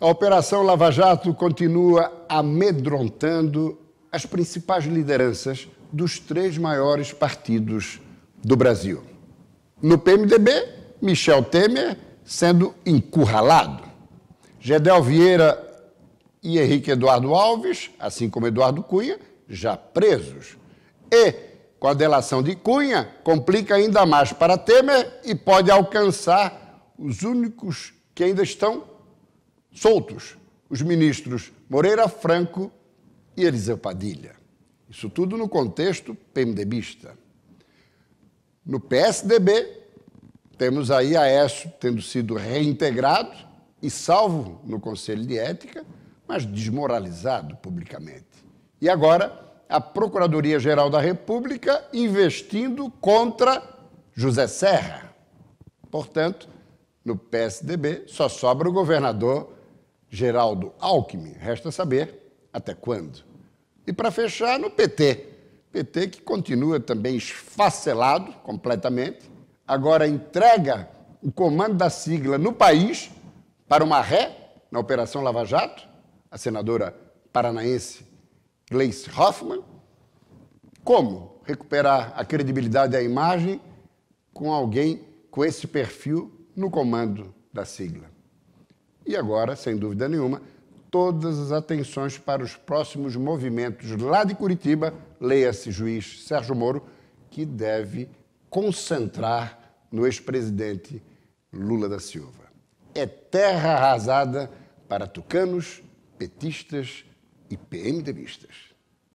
A Operação Lava Jato continua amedrontando as principais lideranças dos três maiores partidos do Brasil. No PMDB, Michel Temer sendo encurralado. Gedel Vieira e Henrique Eduardo Alves, assim como Eduardo Cunha, já presos. E, com a delação de Cunha, complica ainda mais para Temer e pode alcançar os únicos que ainda estão soltos os ministros Moreira Franco e Eliseu Padilha. Isso tudo no contexto PMDBista. No PSDB, temos aí Aécio tendo sido reintegrado e salvo no Conselho de Ética, mas desmoralizado publicamente. E agora, a Procuradoria-Geral da República investindo contra José Serra. Portanto, no PSDB só sobra o governador Geraldo Alckmin, resta saber até quando. E para fechar, no PT. PT que continua também esfacelado completamente, agora entrega o comando da sigla no país para uma ré na Operação Lava Jato, a senadora paranaense Gleice Hoffmann. Como recuperar a credibilidade e a imagem com alguém com esse perfil no comando da sigla? E agora, sem dúvida nenhuma, todas as atenções para os próximos movimentos lá de Curitiba, leia-se juiz Sérgio Moro, que deve concentrar no ex-presidente Lula da Silva. É terra arrasada para tucanos, petistas e PMDBistas.